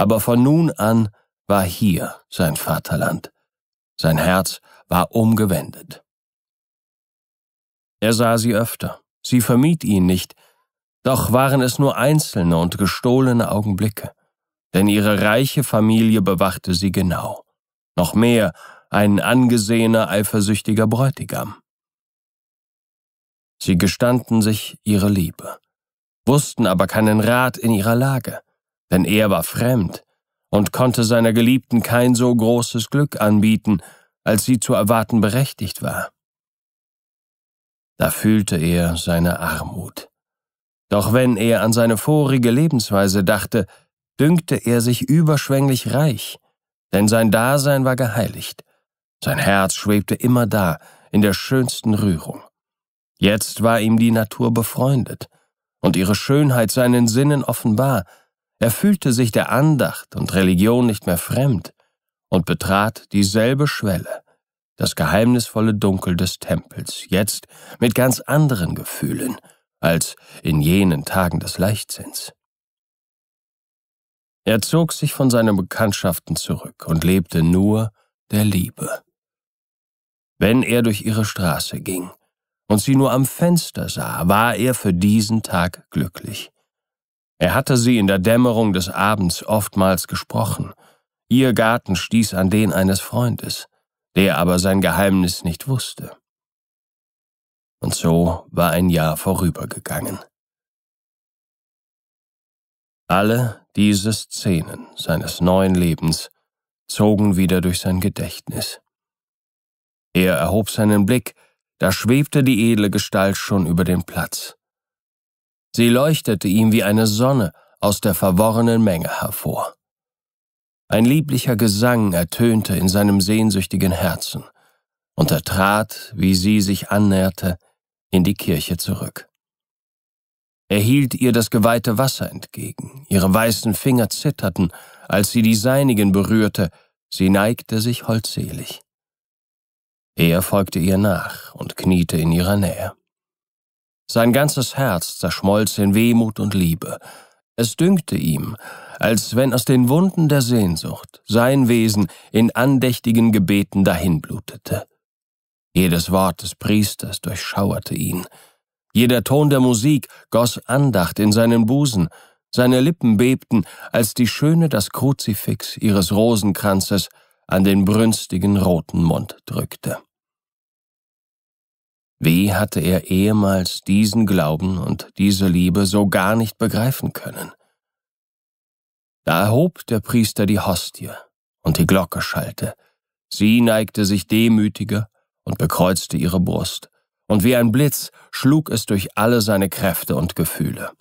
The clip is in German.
Aber von nun an war hier sein Vaterland. Sein Herz war umgewendet. Er sah sie öfter. Sie vermied ihn nicht. Doch waren es nur einzelne und gestohlene Augenblicke. Denn ihre reiche Familie bewachte sie genau. Noch mehr ein angesehener, eifersüchtiger Bräutigam. Sie gestanden sich ihre Liebe, wussten aber keinen Rat in ihrer Lage denn er war fremd und konnte seiner Geliebten kein so großes Glück anbieten, als sie zu erwarten berechtigt war. Da fühlte er seine Armut. Doch wenn er an seine vorige Lebensweise dachte, dünkte er sich überschwänglich reich, denn sein Dasein war geheiligt. Sein Herz schwebte immer da, in der schönsten Rührung. Jetzt war ihm die Natur befreundet und ihre Schönheit seinen Sinnen offenbar, er fühlte sich der Andacht und Religion nicht mehr fremd und betrat dieselbe Schwelle, das geheimnisvolle Dunkel des Tempels, jetzt mit ganz anderen Gefühlen als in jenen Tagen des Leichtsinns. Er zog sich von seinen Bekanntschaften zurück und lebte nur der Liebe. Wenn er durch ihre Straße ging und sie nur am Fenster sah, war er für diesen Tag glücklich. Er hatte sie in der Dämmerung des Abends oftmals gesprochen. Ihr Garten stieß an den eines Freundes, der aber sein Geheimnis nicht wusste. Und so war ein Jahr vorübergegangen. Alle diese Szenen seines neuen Lebens zogen wieder durch sein Gedächtnis. Er erhob seinen Blick, da schwebte die edle Gestalt schon über den Platz. Sie leuchtete ihm wie eine Sonne aus der verworrenen Menge hervor. Ein lieblicher Gesang ertönte in seinem sehnsüchtigen Herzen, und er trat, wie sie sich annäherte, in die Kirche zurück. Er hielt ihr das geweihte Wasser entgegen, ihre weißen Finger zitterten, als sie die seinigen berührte, sie neigte sich holdselig. Er folgte ihr nach und kniete in ihrer Nähe. Sein ganzes Herz zerschmolz in Wehmut und Liebe. Es dünkte ihm, als wenn aus den Wunden der Sehnsucht sein Wesen in andächtigen Gebeten dahinblutete. Jedes Wort des Priesters durchschauerte ihn. Jeder Ton der Musik goss Andacht in seinen Busen. Seine Lippen bebten, als die Schöne das Kruzifix ihres Rosenkranzes an den brünstigen roten Mund drückte. Wie hatte er ehemals diesen Glauben und diese Liebe so gar nicht begreifen können? Da erhob der Priester die Hostie und die Glocke schallte. Sie neigte sich demütiger und bekreuzte ihre Brust, und wie ein Blitz schlug es durch alle seine Kräfte und Gefühle.